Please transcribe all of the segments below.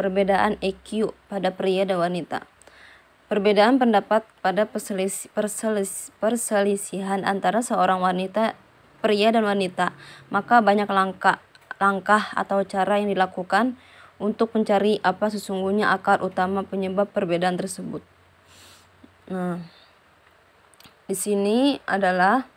perbedaan EQ pada pria dan wanita. Perbedaan pendapat pada perselis, perselis, perselisihan antara seorang wanita, pria dan wanita, maka banyak langkah, langkah atau cara yang dilakukan untuk mencari apa sesungguhnya akar utama penyebab perbedaan tersebut. Nah, di sini adalah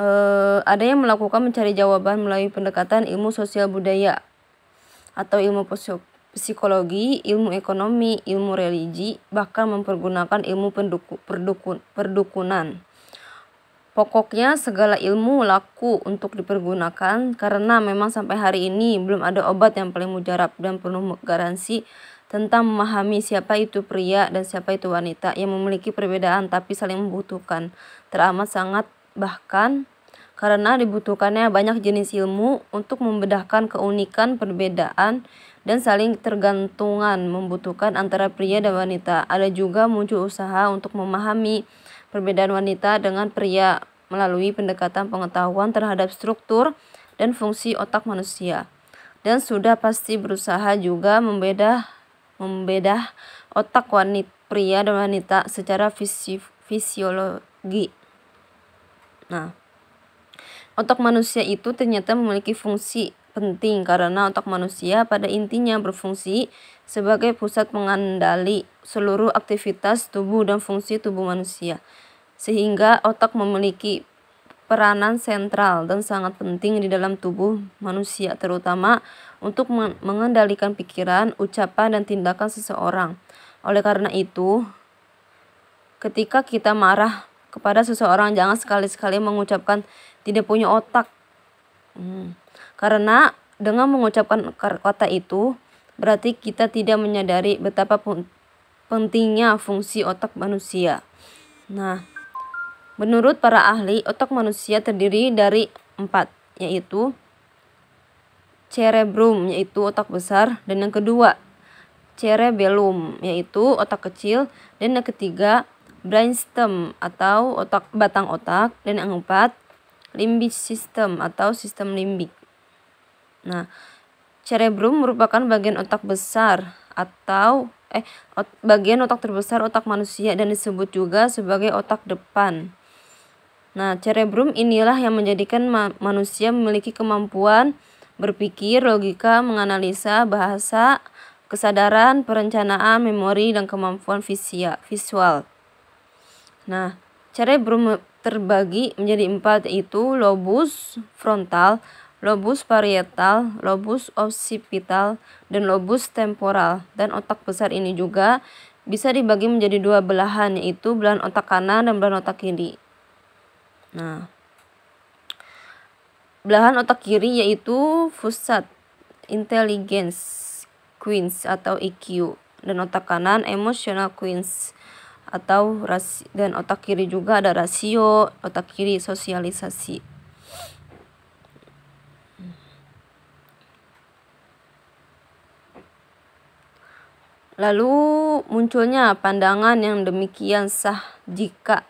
eh, ada yang melakukan mencari jawaban melalui pendekatan ilmu sosial budaya atau ilmu psikologi, ilmu ekonomi, ilmu religi, bahkan mempergunakan ilmu penduku, perdukun, perdukunan. Pokoknya segala ilmu laku untuk dipergunakan karena memang sampai hari ini belum ada obat yang paling mujarab dan penuh garansi tentang memahami siapa itu pria dan siapa itu wanita yang memiliki perbedaan tapi saling membutuhkan. Teramat sangat bahkan karena dibutuhkannya banyak jenis ilmu untuk membedahkan keunikan perbedaan dan saling tergantungan membutuhkan antara pria dan wanita. Ada juga muncul usaha untuk memahami perbedaan wanita dengan pria melalui pendekatan pengetahuan terhadap struktur dan fungsi otak manusia. Dan sudah pasti berusaha juga membedah membedah otak wanita pria dan wanita secara fisi, fisiologi. Nah, otak manusia itu ternyata memiliki fungsi penting karena otak manusia pada intinya berfungsi sebagai pusat pengendali seluruh aktivitas tubuh dan fungsi tubuh manusia. Sehingga otak memiliki peranan sentral dan sangat penting di dalam tubuh manusia terutama untuk mengendalikan pikiran, ucapan dan tindakan seseorang. Oleh karena itu, ketika kita marah kepada seseorang jangan sekali-sekali mengucapkan tidak punya otak. Hmm. Karena dengan mengucapkan kata itu, berarti kita tidak menyadari betapa pentingnya fungsi otak manusia. Nah, menurut para ahli, otak manusia terdiri dari empat, yaitu cerebrum, yaitu otak besar, dan yang kedua, cerebellum, yaitu otak kecil, dan yang ketiga, brainstem atau otak batang otak, dan yang keempat, limbic system atau sistem limbik. Nah, cerebrum merupakan bagian otak besar atau eh ot bagian otak terbesar otak manusia dan disebut juga sebagai otak depan. Nah, cerebrum inilah yang menjadikan ma manusia memiliki kemampuan berpikir, logika, menganalisa bahasa, kesadaran, perencanaan, memori, dan kemampuan visia, visual. Nah, cerebrum terbagi menjadi empat yaitu lobus frontal, lobus parietal, lobus occipital, dan lobus temporal. Dan otak besar ini juga bisa dibagi menjadi dua belahan yaitu belahan otak kanan dan belahan otak kiri. Nah, belahan otak kiri yaitu fusat intelligence queens atau IQ e dan otak kanan emotional queens atau ras dan otak kiri juga ada rasio, otak kiri sosialisasi. Lalu munculnya pandangan yang demikian sah jika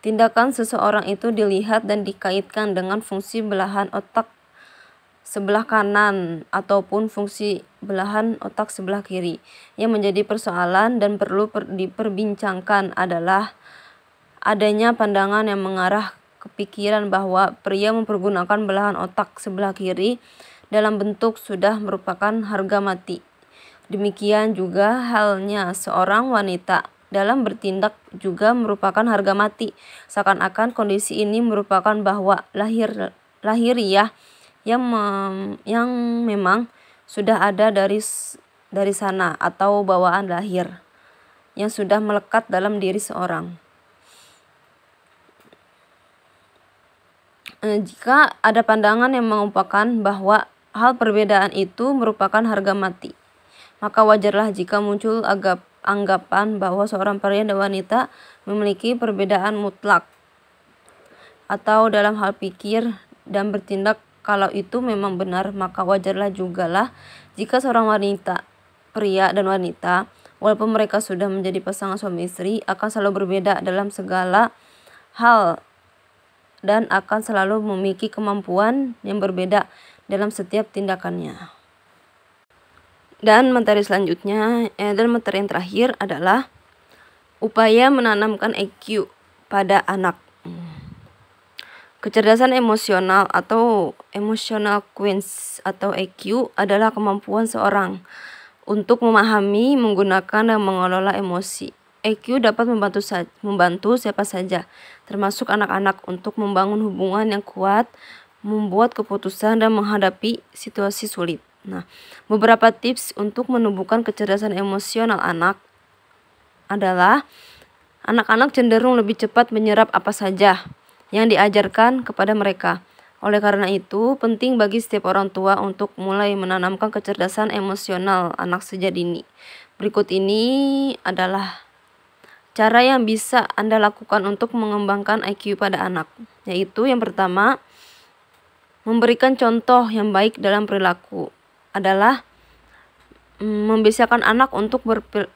tindakan seseorang itu dilihat dan dikaitkan dengan fungsi belahan otak sebelah kanan ataupun fungsi belahan otak sebelah kiri. Yang menjadi persoalan dan perlu per diperbincangkan adalah adanya pandangan yang mengarah ke pikiran bahwa pria mempergunakan belahan otak sebelah kiri dalam bentuk sudah merupakan harga mati. Demikian juga halnya seorang wanita dalam bertindak juga merupakan harga mati. Seakan-akan kondisi ini merupakan bahwa lahir lahiriah yang mem, yang memang sudah ada dari dari sana atau bawaan lahir yang sudah melekat dalam diri seorang. E, jika ada pandangan yang mengumpulkan bahwa hal perbedaan itu merupakan harga mati, maka wajarlah jika muncul agap anggapan bahwa seorang pria dan wanita memiliki perbedaan mutlak atau dalam hal pikir dan bertindak kalau itu memang benar maka wajarlah juga lah jika seorang wanita pria dan wanita walaupun mereka sudah menjadi pasangan suami istri akan selalu berbeda dalam segala hal dan akan selalu memiliki kemampuan yang berbeda dalam setiap tindakannya. Dan materi selanjutnya eh, dan materi yang terakhir adalah upaya menanamkan EQ pada anak. Kecerdasan emosional atau emotional queens atau EQ adalah kemampuan seorang untuk memahami, menggunakan dan mengelola emosi. EQ dapat membantu sa membantu siapa saja, termasuk anak-anak untuk membangun hubungan yang kuat, membuat keputusan dan menghadapi situasi sulit. Nah, beberapa tips untuk menumbuhkan kecerdasan emosional anak adalah anak-anak cenderung lebih cepat menyerap apa saja yang diajarkan kepada mereka. Oleh karena itu, penting bagi setiap orang tua untuk mulai menanamkan kecerdasan emosional anak sejak dini. Berikut ini adalah cara yang bisa Anda lakukan untuk mengembangkan IQ pada anak, yaitu yang pertama, memberikan contoh yang baik dalam perilaku adalah mm, membiasakan anak untuk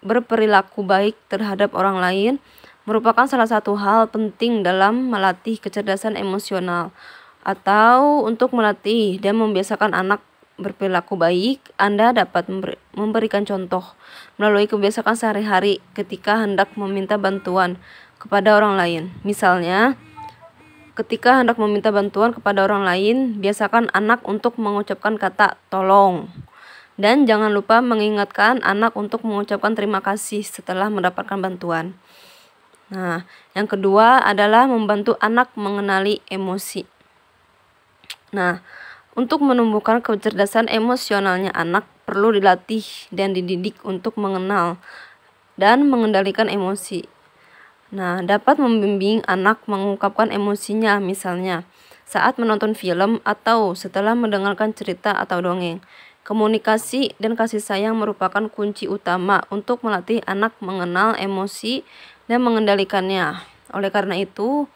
berperilaku baik terhadap orang lain merupakan salah satu hal penting dalam melatih kecerdasan emosional atau untuk melatih dan membiasakan anak berperilaku baik, Anda dapat memberikan contoh melalui kebiasaan sehari-hari ketika hendak meminta bantuan kepada orang lain. Misalnya, Ketika hendak meminta bantuan kepada orang lain, biasakan anak untuk mengucapkan kata "tolong". Dan jangan lupa mengingatkan anak untuk mengucapkan terima kasih setelah mendapatkan bantuan. Nah, yang kedua adalah membantu anak mengenali emosi. Nah, untuk menumbuhkan kecerdasan emosionalnya anak perlu dilatih dan dididik untuk mengenal dan mengendalikan emosi. Nah, dapat membimbing anak mengungkapkan emosinya, misalnya saat menonton film atau setelah mendengarkan cerita atau dongeng. Komunikasi dan kasih sayang merupakan kunci utama untuk melatih anak mengenal emosi dan mengendalikannya. Oleh karena itu,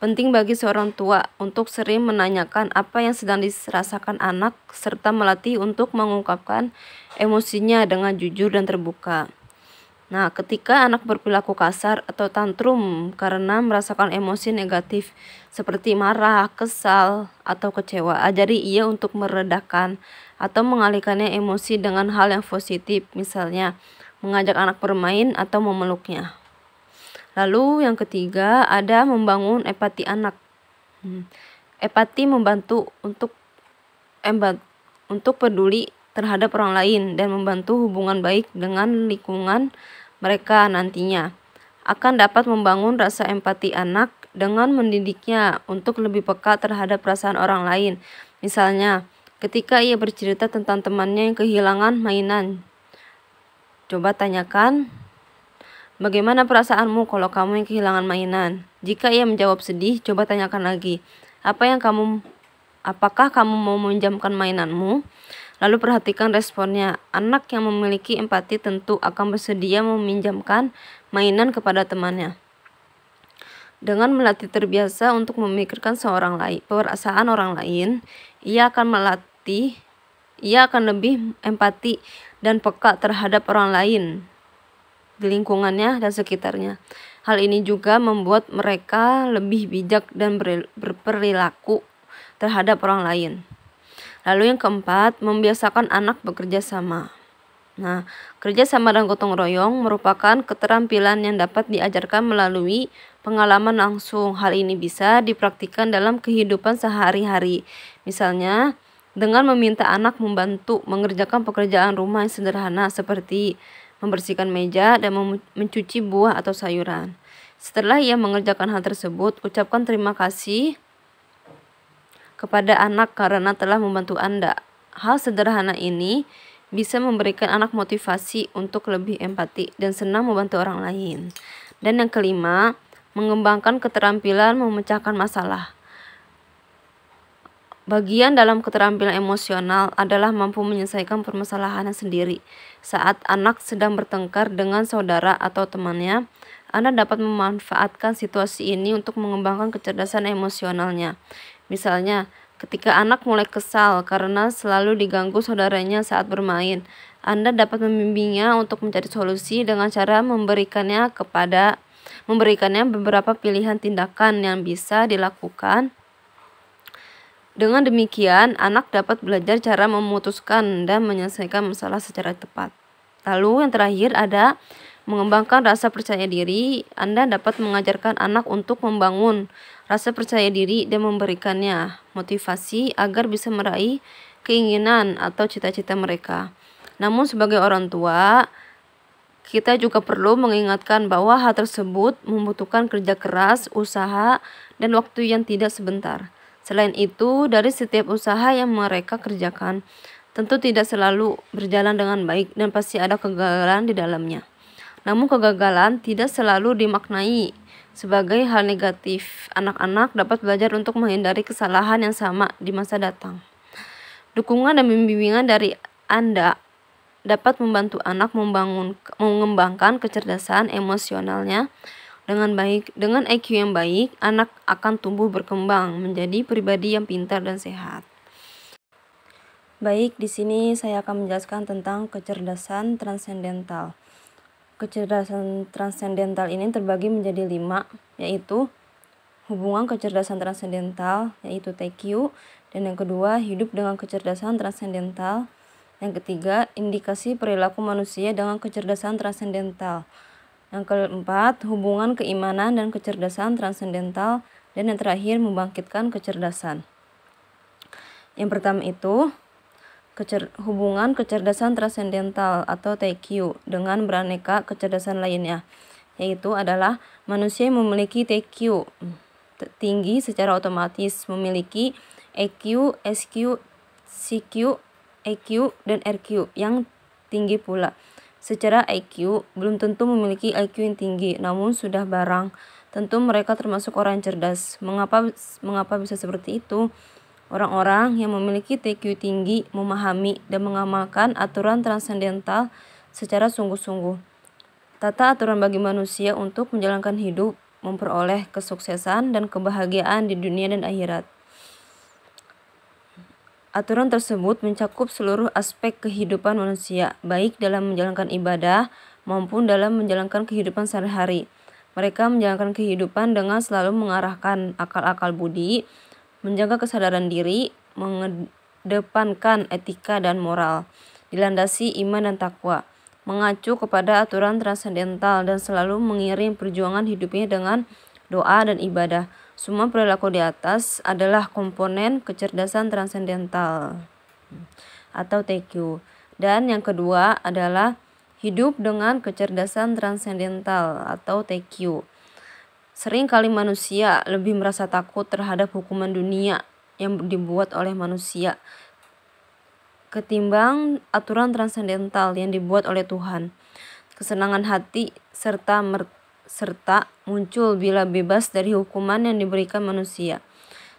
penting bagi seorang tua untuk sering menanyakan apa yang sedang dirasakan anak, serta melatih untuk mengungkapkan emosinya dengan jujur dan terbuka. Nah, ketika anak berperilaku kasar atau tantrum karena merasakan emosi negatif seperti marah, kesal, atau kecewa, ajari ia untuk meredakan atau mengalihkannya emosi dengan hal yang positif, misalnya mengajak anak bermain atau memeluknya. Lalu yang ketiga ada membangun empati anak. Hmm, empati membantu untuk embat, untuk peduli terhadap orang lain dan membantu hubungan baik dengan lingkungan mereka nantinya akan dapat membangun rasa empati anak dengan mendidiknya untuk lebih peka terhadap perasaan orang lain. Misalnya, ketika ia bercerita tentang temannya yang kehilangan mainan, coba tanyakan, "Bagaimana perasaanmu kalau kamu yang kehilangan mainan?" Jika ia menjawab sedih, coba tanyakan lagi, "Apa yang kamu apakah kamu mau menjamkan mainanmu?" Lalu perhatikan responnya. Anak yang memiliki empati tentu akan bersedia meminjamkan mainan kepada temannya. Dengan melatih terbiasa untuk memikirkan seorang lain, perasaan orang lain, ia akan melatih ia akan lebih empati dan peka terhadap orang lain di lingkungannya dan sekitarnya. Hal ini juga membuat mereka lebih bijak dan berperilaku terhadap orang lain. Lalu yang keempat, membiasakan anak bekerja sama. Nah, kerja sama dan gotong royong merupakan keterampilan yang dapat diajarkan melalui pengalaman langsung. Hal ini bisa dipraktikkan dalam kehidupan sehari-hari. Misalnya, dengan meminta anak membantu mengerjakan pekerjaan rumah yang sederhana seperti membersihkan meja dan mencuci buah atau sayuran. Setelah ia mengerjakan hal tersebut, ucapkan terima kasih kepada anak karena telah membantu Anda. Hal sederhana ini bisa memberikan anak motivasi untuk lebih empati dan senang membantu orang lain. Dan yang kelima, mengembangkan keterampilan memecahkan masalah. Bagian dalam keterampilan emosional adalah mampu menyelesaikan permasalahannya sendiri. Saat anak sedang bertengkar dengan saudara atau temannya, Anda dapat memanfaatkan situasi ini untuk mengembangkan kecerdasan emosionalnya. Misalnya, ketika anak mulai kesal karena selalu diganggu saudaranya saat bermain, Anda dapat membimbingnya untuk mencari solusi dengan cara memberikannya kepada memberikannya beberapa pilihan tindakan yang bisa dilakukan. Dengan demikian, anak dapat belajar cara memutuskan dan menyelesaikan masalah secara tepat. Lalu yang terakhir ada Mengembangkan rasa percaya diri, Anda dapat mengajarkan anak untuk membangun rasa percaya diri dan memberikannya motivasi agar bisa meraih keinginan atau cita-cita mereka. Namun sebagai orang tua, kita juga perlu mengingatkan bahwa hal tersebut membutuhkan kerja keras, usaha, dan waktu yang tidak sebentar. Selain itu, dari setiap usaha yang mereka kerjakan, tentu tidak selalu berjalan dengan baik dan pasti ada kegagalan di dalamnya. Namun kegagalan tidak selalu dimaknai sebagai hal negatif. Anak-anak dapat belajar untuk menghindari kesalahan yang sama di masa datang. Dukungan dan bimbingan dari Anda dapat membantu anak membangun mengembangkan kecerdasan emosionalnya dengan baik. Dengan IQ yang baik, anak akan tumbuh berkembang menjadi pribadi yang pintar dan sehat. Baik, di sini saya akan menjelaskan tentang kecerdasan transendental kecerdasan transendental ini terbagi menjadi lima, yaitu hubungan kecerdasan transendental, yaitu TQ, dan yang kedua hidup dengan kecerdasan transendental, yang ketiga indikasi perilaku manusia dengan kecerdasan transendental, yang keempat hubungan keimanan dan kecerdasan transendental, dan yang terakhir membangkitkan kecerdasan. Yang pertama itu kecer hubungan kecerdasan transendental atau TQ dengan beraneka kecerdasan lainnya, yaitu adalah manusia yang memiliki TQ tinggi secara otomatis memiliki EQ, SQ, CQ, EQ, dan RQ yang tinggi pula. Secara IQ, e belum tentu memiliki IQ e yang tinggi, namun sudah barang. Tentu mereka termasuk orang yang cerdas. Mengapa mengapa bisa seperti itu? Orang-orang yang memiliki TQ tinggi memahami dan mengamalkan aturan transendental secara sungguh-sungguh. Tata aturan bagi manusia untuk menjalankan hidup, memperoleh kesuksesan dan kebahagiaan di dunia dan akhirat. Aturan tersebut mencakup seluruh aspek kehidupan manusia, baik dalam menjalankan ibadah maupun dalam menjalankan kehidupan sehari-hari. Mereka menjalankan kehidupan dengan selalu mengarahkan akal-akal budi menjaga kesadaran diri, mengedepankan etika dan moral, dilandasi iman dan takwa, mengacu kepada aturan transendental dan selalu mengiring perjuangan hidupnya dengan doa dan ibadah. Semua perilaku di atas adalah komponen kecerdasan transendental atau TQ. Dan yang kedua adalah hidup dengan kecerdasan transendental atau TQ. Sering kali manusia lebih merasa takut terhadap hukuman dunia yang dibuat oleh manusia ketimbang aturan transendental yang dibuat oleh Tuhan. Kesenangan hati serta mer serta muncul bila bebas dari hukuman yang diberikan manusia.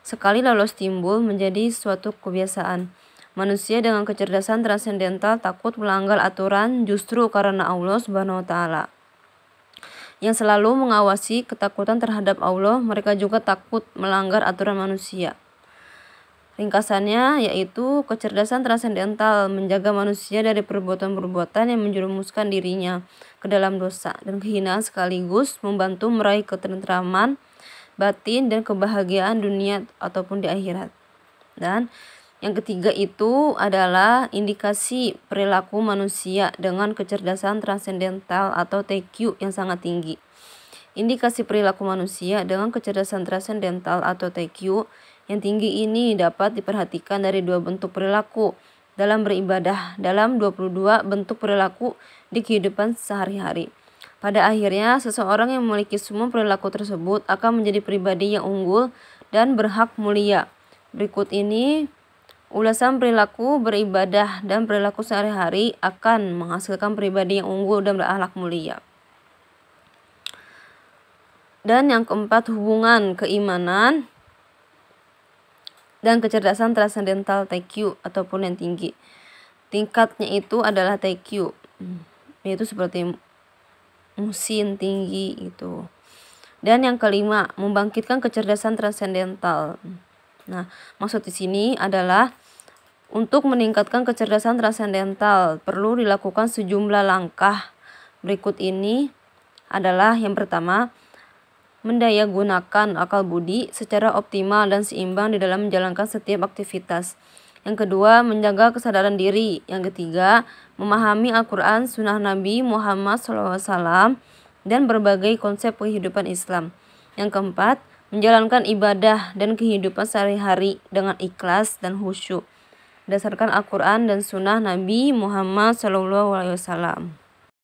Sekali lolos timbul menjadi suatu kebiasaan. Manusia dengan kecerdasan transendental takut melanggar aturan justru karena Allah Subhanahu wa taala yang selalu mengawasi ketakutan terhadap Allah, mereka juga takut melanggar aturan manusia. Ringkasannya yaitu kecerdasan transendental menjaga manusia dari perbuatan-perbuatan yang menjerumuskan dirinya ke dalam dosa dan kehinaan sekaligus membantu meraih ketentraman batin dan kebahagiaan dunia ataupun di akhirat. Dan yang ketiga itu adalah indikasi perilaku manusia dengan kecerdasan transendental atau TQ yang sangat tinggi. Indikasi perilaku manusia dengan kecerdasan transendental atau TQ yang tinggi ini dapat diperhatikan dari dua bentuk perilaku dalam beribadah dalam 22 bentuk perilaku di kehidupan sehari-hari. Pada akhirnya, seseorang yang memiliki semua perilaku tersebut akan menjadi pribadi yang unggul dan berhak mulia. Berikut ini Ulasan perilaku beribadah dan perilaku sehari-hari akan menghasilkan pribadi yang unggul dan berakhlak mulia. Dan yang keempat, hubungan keimanan dan kecerdasan transcendental TQ ataupun yang tinggi. Tingkatnya itu adalah TQ, yaitu seperti musim tinggi itu. Dan yang kelima, membangkitkan kecerdasan transendental. Nah, maksud di sini adalah untuk meningkatkan kecerdasan transendental perlu dilakukan sejumlah langkah. Berikut ini adalah yang pertama, mendaya gunakan akal budi secara optimal dan seimbang di dalam menjalankan setiap aktivitas. Yang kedua, menjaga kesadaran diri. Yang ketiga, memahami Al-Quran, Sunnah Nabi Muhammad SAW, dan berbagai konsep kehidupan Islam. Yang keempat, menjalankan ibadah dan kehidupan sehari-hari dengan ikhlas dan khusyuk berdasarkan Al-Quran dan Sunnah Nabi Muhammad SAW.